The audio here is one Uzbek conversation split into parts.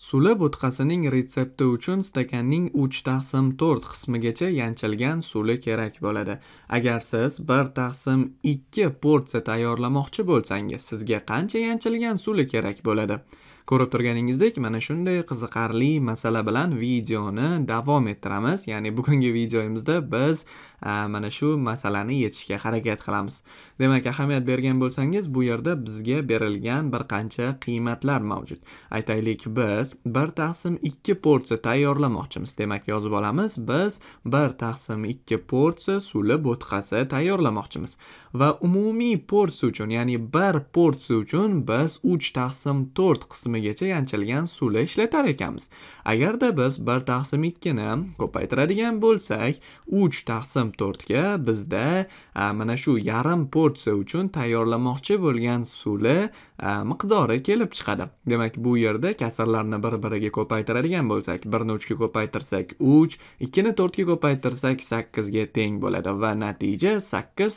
Sula bo'tqasining retsepti uchun stakanning 3 taqsim 4 qismigacha yanchilgan suli kerak bo'ladi. Agar siz 1 taqsim 2 porsiya tayyorlamoqchi bo'lsangiz, sizga qancha yanchilgan suli kerak bo'ladi? ko'rib turganingizdek mana shunday qiziqarli masala bilan videoni davom ettiramiz ya'ni bugungi videoyimizda biz mana shu masalani yechishga harakat qilamiz demak ahamiyat bergan bo'lsangiz bu yerda bizga berilgan bir qancha qiymatlar mavjud aytaylik biz bir taqsim ikki porsiya tayyorlamoqchimiz demak yozib olamiz biz bir taqsim ikki porsiya suli bo'tqasi tayyorlamoqchimiz va umumiy porsiya uchun ya'ni bir porsiya uchun biz uch taqsim to'rt qismi taqsimigacha yanchilgan suvni ishlatar ekanmiz agarda biz bir taqsim ikkini ko'paytiradigan bo'lsak uch taqsim to'rtga bizda mana shu yarim porsiya uchun tayyorlamoqchi bo'lgan suvli miqdori kelib chiqadi demak bu yerda kasrlarni bir biriga ko'paytiradigan bo'lsak birni uchga ko'paytirsak uch ikkini to'rtga ko'paytirsak sakkizga teng bo'ladi va natija sakkiz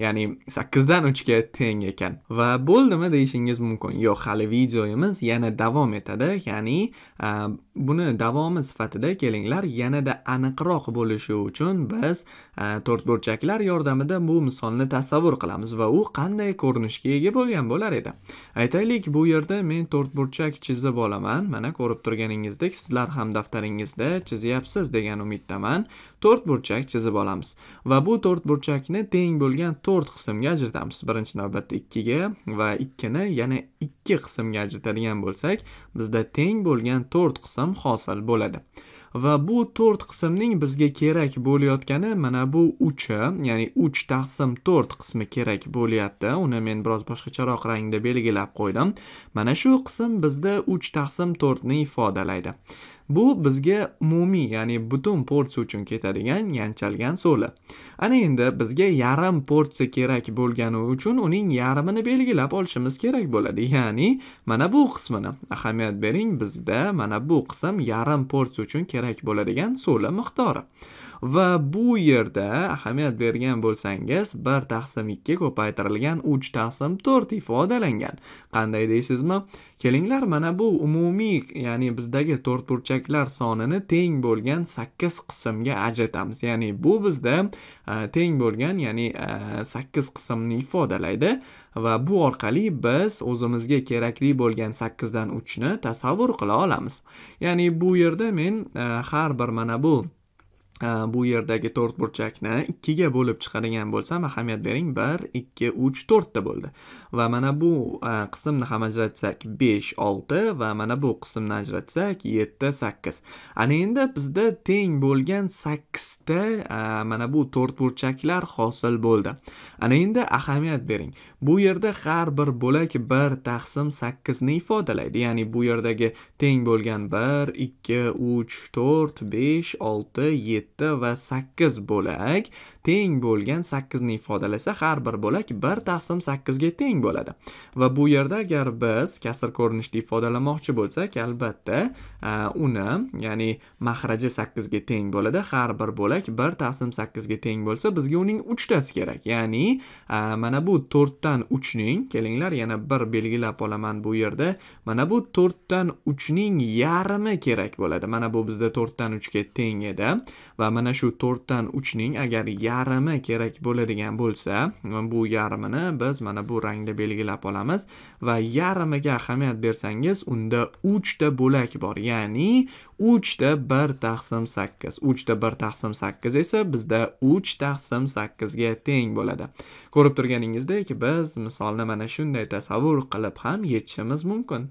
ya'ni sakkizdan uchga teng ekan va bo'ldimi deyishingiz mumkin yo'q hali videoyimiz yana davom etadi ya'ni buni davomi sifatida kelinglar yanada aniqroq bo'lishi uchun biz to'rtburchaklar yordamida bu misolni tasavvur qilamiz va u qanday ko'rinishga ega bo'lgan bo'lar edi aytaylik bu yerda men to'rtburchak chizib olaman mana ko'rib turganingizdek sizlar ham daftaringizda chizyapsiz degan umiddaman to'rt burchak chizib olamiz va bu to'rt burchakni teng bo'lgan to'rt qismga ajratamiz birinchi navbatda ikkiga va ikkini yana ikki qismga ajratadigan bo'lsak bizda teng bo'lgan to'rt qism hosil bo'ladi va bu to'rt qismning bizga kerak bo'layotgani mana bu uchi ya'ni uch taqsim to'rt qismi kerak bo'lyapti uni men biroz boshqacharoq rangda belgilab qo'ydim mana shu qism bizda uch taqsim to'rtni ifodalaydi Bu bizga umumiy, ya'ni butun porsiya uchun ketadigan yanchalgan so'li. Ana endi bizga yarim porsiya kerak bo'lgani uchun uning yarmini belgilab olishimiz kerak bo'ladi. Ya'ni mana bu qismini ahamiyat bering, bizda mana bu qism yarim porsiya uchun kerak bo'ladigan so'li miqdori. va bu yerda ahamiyat bergan bo'lsangiz bir taqsim ikki ko'paytirilgan uch taqsim to'rt ifodalangan qanday deysizmi kelinglar mana bu umumiy ya'ni bizdagi to'rtburchaklar sonini teng bo'lgan sakkiz qismga ajratamiz ya'ni bu bizda e, teng bo'lgan ya'ni e, sakkiz qismni ifodalaydi va bu orqali biz o'zimizga kerakli bo'lgan 8 dan 3 ni tasavvur qila olamiz. Ya'ni bu yerda men e, har bir mana bu Э, bu yerdagi to'rt burchakni ikkiga bo'lib chiqadigan bo'lsam ahamiyat bering bir ikki uch to'rtta bo'ldi va mana bu e, qismni ham ajratsak besh olti va mana bu qismni ajratsak yetti sakkiz ana endi bizda teng bo'lgan sakkizta e, mana bu to'rt burchaklar hosil bo'ldi ana endi ahamiyat bering bu yerda har bir bo'lak bir taqsim sakkizni ifodalaydi ya'ni bu yerdagi teng bo'lgan bir ikki uch to'rt besh olti yetti yetti va sakkiz bo'lak teng bo'lgan sakkizni ifodalasa har bir bo'lak bir taqsim sakkizga teng bo'ladi va bu yerda agar biz kasr ko'rinishda ifodalamoqchi bo'lsak albatta uni ya'ni mahraji sakkizga teng bo'ladi har bir bo'lak bir taqsim sakkizga teng bo'lsa bizga uning uchtasi kerak ya'ni mana bu to'rtdan uchning kelinglar yana bir belgilab olaman bu yerda mana bu to'rtdan uchning yarmi kerak bo'ladi mana bu bizda to'rtdan uchga teng edi va mana shu to'rtdan uchning agar yarmi kerak bo'ladigan bo'lsa bu yarmini biz mana bu rangda belgilab olamiz va yarmiga ahamiyat bersangiz unda uchta bo'lak bor ya'ni uchta bir taqsim sakkiz uchta bir taqsim sakkiz esa bizda uch taqsim sakkizga teng bo'ladi ko'rib turganingizdek biz misolni mana shunday tasavvur qilib ham yechishimiz mumkin